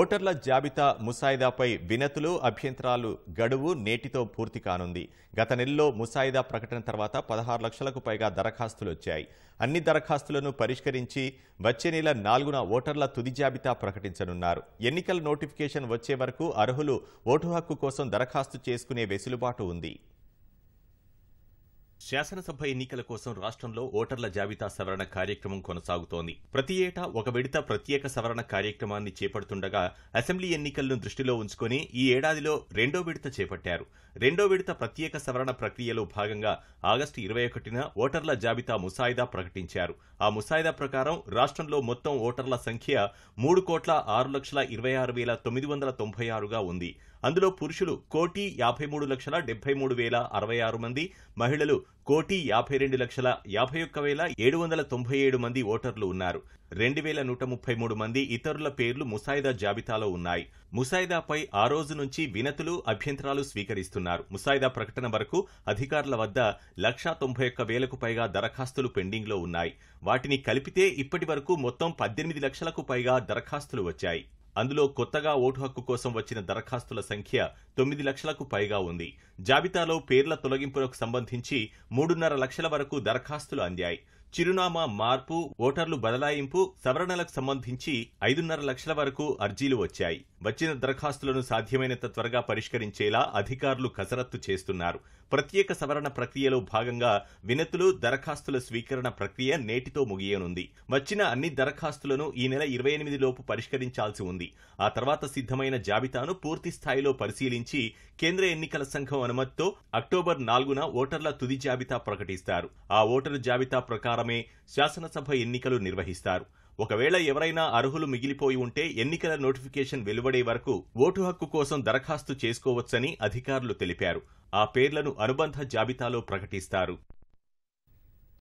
ఓటర్ల జాబితా ముసాయిదాపై వినతులు అభ్యంతరాలు గడువు నేటితో పూర్తి కానుంది గత నెలలో ముసాయిదా ప్రకటన తర్వాత పదహారు లక్షలకు పైగా దరఖాస్తులు వచ్చాయి అన్ని దరఖాస్తులను పరిష్కరించి వచ్చే నెల నాలుగున ఓటర్ల తుది జాబితా ప్రకటించనున్నారు ఎన్నికల నోటిఫికేషన్ వచ్చే వరకు అర్హులు ఓటు హక్కు కోసం దరఖాస్తు చేసుకునే వెసులుబాటు ఉంది శాసనసభ ఎన్నికల కోసం రాష్ట్రంలో ఓటర్ల జాబితా సవరణ కార్యక్రమం కొనసాగుతోంది ప్రతి ఏటా ఒక విడత ప్రత్యేక సవరణ కార్యక్రమాన్ని చేపడుతుండగా అసెంబ్లీ ఎన్నికలను దృష్టిలో ఉంచుకుని ఈ ఏడాదిలో రెండో విడత చేపట్టారు రెండో విడత ప్రత్యేక సవరణ ప్రక్రియలో భాగంగా ఆగస్టు ఇరవై ఒకటిన ఓటర్ల జాబితా ముసాయిదా ప్రకటించారు ఆ ముసాయిదా ప్రకారం రాష్ట్రంలో మొత్తం ఓటర్ల సంఖ్య మూడు కోట్ల ఆరు లక్షల ఇరవై ఆరు వేల తొమ్మిది వందల తొంభై ఆరుగా ఉంది అందులో పురుషులు కోటి యాభై మూడు లక్షల డెబ్బై మూడు వేల అరవై ఆరు మంది మహిళలు కోటి యాభై రెండు లక్షల యాభై ఒక్క వేల ఏడు వందల తొంభై ఏడు మంది ఓటర్లు ఉన్నారు రెండు వేల నూట ముప్పై మూడు మంది ఇతరుల పేర్లు ముసాయిదా జాబితాలో ఉన్నాయి ముసాయిదాపై ఆ రోజు నుంచి వినతులు అభ్యంతరాలు స్వీకరిస్తున్నారు ముసాయిదా ప్రకటన వరకు అధికారుల వద్ద లక్షా తొంభై ఒక్క వేలకు పైగా దరఖాస్తులు పెండింగ్లో ఉన్నాయి వాటిని కలిపితే ఇప్పటి వరకు మొత్తం పద్దెనిమిది లక్షలకు పైగా దరఖాస్తులు వచ్చాయి అందులో కొత్తగా ఓటు హక్కు కోసం వచ్చిన దరఖాస్తుల సంఖ్య తొమ్మిది లక్షలకు పైగా ఉంది జాబితాలో పేర్ల తొలగింపులకు సంబంధించి మూడున్నర లక్షల వరకు దరఖాస్తులు అందాయి చిరునామా మార్పు ఓటర్లు బదలాయింపు సవరణలకు సంబంధించి ఐదున్నర లక్షల వరకు అర్జీలు వచ్చాయి వచ్చిన దరఖాస్తులను సాధ్యమైనంత త్వరగా పరిష్కరించేలా అధికారులు కసరత్తు చేస్తున్నారు ప్రత్యేక సవరణ ప్రక్రియలో భాగంగా వినతులు దరఖాస్తుల స్వీకరణ ప్రక్రియ నేటితో ముగియనుంది వచ్చిన అన్ని దరఖాస్తులను ఈ నెల ఇరవై ఎనిమిది లోపు పరిష్కరించాల్సి ఉంది ఆ తర్వాత సిద్ధమైన జాబితాను పూర్తి స్థాయిలో పరిశీలించి కేంద్ర ఎన్నికల సంఘం అనుమతితో అక్టోబర్ నాలుగున ఓటర్ల తుది జాబితా ప్రకటిస్తారు ఆ ఓటర్ జాబితా ప్రకారం ప్రకారమే శాసనసభ ఎన్నికలు నిర్వహిస్తారు ఒకవేళ ఎవరైనా అర్హులు మిగిలిపోయి ఉంటే ఎన్నికల నోటిఫికేషన్ వెలువడే వరకు ఓటు హక్కు కోసం దరఖాస్తు చేసుకోవచ్చని అధికారులు తెలిపారు ఆ పేర్లను అనుబంధ జాబితాలో ప్రకటిస్తారు